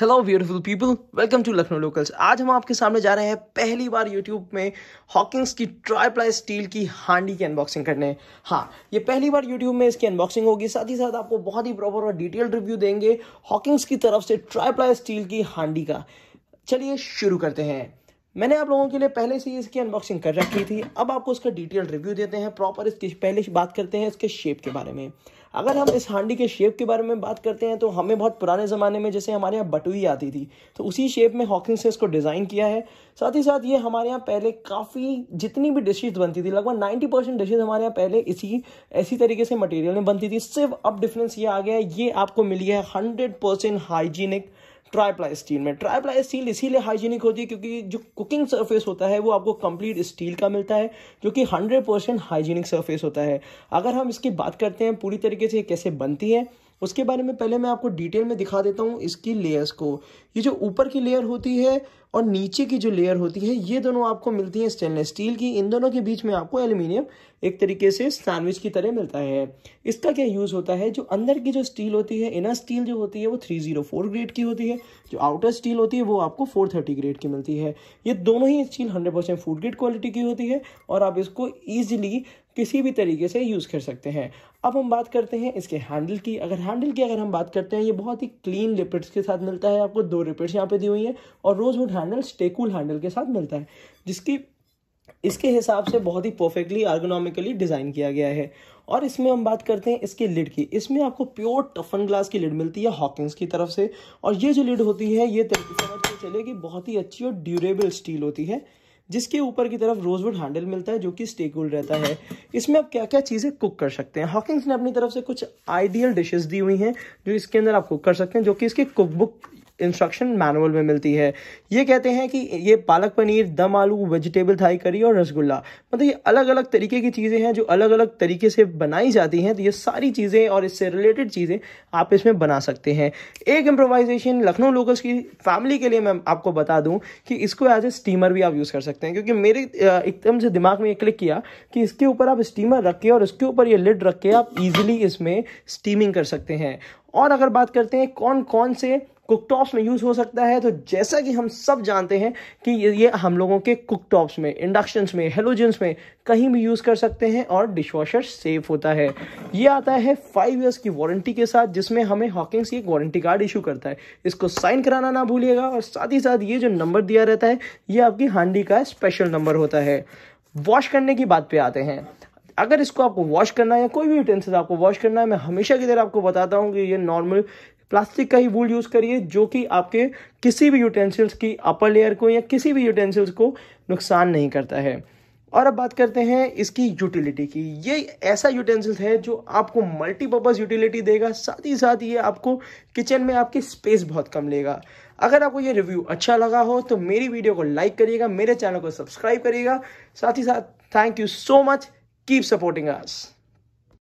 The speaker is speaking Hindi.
Hello beautiful people welcome to Lucknow locals आज हम आपके सामने जा रहे हैं पहली बार यूट्यूब में हॉकिंग्स की ट्राईप्लाई स्टील की हांडी की अनबॉक्सिंग करने हाँ ये पहली बार यूट्यूब में इसकी अनबॉक्सिंग होगी साथ ही साथ आपको बहुत ही प्रॉपर और डिटेल्ड रिव्यू देंगे हॉकिंग्स की तरफ से ट्राईप्लाई स्टील की हांडी का चलिए शुरू करते हैं मैंने आप लोगों के लिए पहले से ही इसकी अनबॉक्सिंग कर रखी थी अब आपको इसका डिटेल रिव्यू देते हैं प्रॉपर इसकी पहले बात करते हैं इसके शेप के बारे में अगर हम इस हांडी के शेप के बारे में बात करते हैं तो हमें बहुत पुराने ज़माने में जैसे हमारे यहाँ बटुई आती थी तो उसी शेप में हॉकिंग से इसको डिज़ाइन किया है साथ ही साथ ये हमारे यहाँ पहले काफ़ी जितनी भी डिशेज बनती थी लगभग नाइन्टी परसेंट डिशेज हमारे यहाँ पहले इसी ऐसी तरीके से मटेरियल में बनती थी सिर्फ अब डिफरेंस ये आ गया है ये आपको मिली है hundred percent hygienic triply steel में ट्राईप्लाई स्टील इसीलिए हाइजीनिक होती है क्योंकि जो कुकिंग सरफेस होता है वो आपको कंप्लीट स्टील का मिलता है जो कि हंड्रेड परसेंट हाइजीनिक सरफेस होता है अगर हम इसकी बात करते हैं पूरी तरीके से कैसे बनती है उसके बारे में पहले मैं आपको डिटेल में दिखा देता हूँ इसकी लेयर्स को ये जो ऊपर की लेयर होती है और नीचे की जो लेयर होती है ये दोनों आपको मिलती है स्टेनलेस स्टील की इन दोनों के बीच में आपको एल्यूमिनियम एक तरीके से सैंडविच की तरह मिलता है इसका क्या यूज़ होता है जो अंदर की जो स्टील होती है इनर स्टील जो होती है वो 304 ग्रेड की होती है जो आउटर स्टील होती है वो आपको 430 ग्रेड की मिलती है ये दोनों ही स्टील 100% फूड ग्रेड क्वालिटी की होती है और आप इसको ईजिली किसी भी तरीके से यूज़ कर सकते हैं अब हम बात करते हैं इसके हैंडल की अगर हैंडल की अगर हम बात करते हैं ये बहुत ही क्लीन लिपिड्स के साथ मिलता है आपको दो लिपिड्स यहाँ पे दी हुई हैं और रोजवुड हैंडल स्टेकूल हैंडल के साथ मिलता है जिसकी इसके हिसाब से बहुत ही परफेक्टली आर्गोनॉमिकली डिज़ाइन किया गया है और इसमें हम बात करते हैं इसके लिड की इसमें आपको प्योर टफन ग्लास की लिड मिलती है हॉकिंग्स की तरफ से और ये जो लिड होती है ये समझ के चले कि बहुत ही अच्छी और ड्यूरेबल स्टील होती है जिसके ऊपर की तरफ रोजवुड हैंडल मिलता है जो कि स्टेकुल रहता है इसमें आप क्या क्या चीज़ें कुक कर सकते हैं हॉकिंग्स ने अपनी तरफ से कुछ आइडियल डिशेज दी हुई हैं जो इसके अंदर आप कुक कर सकते हैं जो कि इसकी कुक बुक इंस्ट्रक्शन मैनुअल में मिलती है ये कहते हैं कि ये पालक पनीर दम आलू वेजिटेबल थाई करी और रसगुल्ला मतलब ये अलग अलग तरीके की चीज़ें हैं जो अलग अलग तरीके से बनाई जाती हैं तो ये सारी चीज़ें और इससे रिलेटेड चीज़ें आप इसमें बना सकते हैं एक इम्प्रोवाइजेशन लखनऊ लोकल्स की फैमिली के लिए मैं आपको बता दूँ कि इसको एज ए स्टीमर भी आप यूज़ कर सकते हैं क्योंकि मेरे एकदम से दिमाग में ये क्लिक किया कि इसके ऊपर आप स्टीमर रख के और इसके ऊपर ये लिड रख के आप ईजिली इसमें स्टीमिंग कर सकते हैं और अगर बात करते हैं कौन कौन से कुकटॉप्स में यूज़ हो सकता है तो जैसा कि हम सब जानते हैं कि ये हम लोगों के कुकटॉप्स में इंडक्शंस में हेलोजेंस में कहीं भी यूज़ कर सकते हैं और वॉशर सेफ होता है ये आता है फाइव ईयर्स की वारंटी के साथ जिसमें हमें हॉकिंग्स की एक वारंटी कार्ड इशू करता है इसको साइन कराना ना भूलिएगा और साथ ही साथ ये जो नंबर दिया रहता है ये आपकी हांडी का स्पेशल नंबर होता है वॉश करने की बात पे आते हैं अगर इसको आपको वॉश करना है या कोई भी यूटेंसिल आपको वॉश करना है मैं हमेशा की तरह आपको बताता हूँ कि ये नॉर्मल प्लास्टिक का ही वूल यूज़ करिए जो कि आपके किसी भी यूटेंसिल्स की अपर लेयर को या किसी भी यूटेंसिल्स को नुकसान नहीं करता है और अब बात करते हैं इसकी यूटिलिटी की ये ऐसा यूटेंसिल्स है जो आपको मल्टीपर्पज़ यूटिलिटी देगा साथ ही साथ ये आपको किचन में आपकी स्पेस बहुत कम लेगा अगर आपको ये रिव्यू अच्छा लगा हो तो मेरी वीडियो को लाइक करिएगा मेरे चैनल को सब्सक्राइब करिएगा साथ ही साथ thank you so much keep supporting us.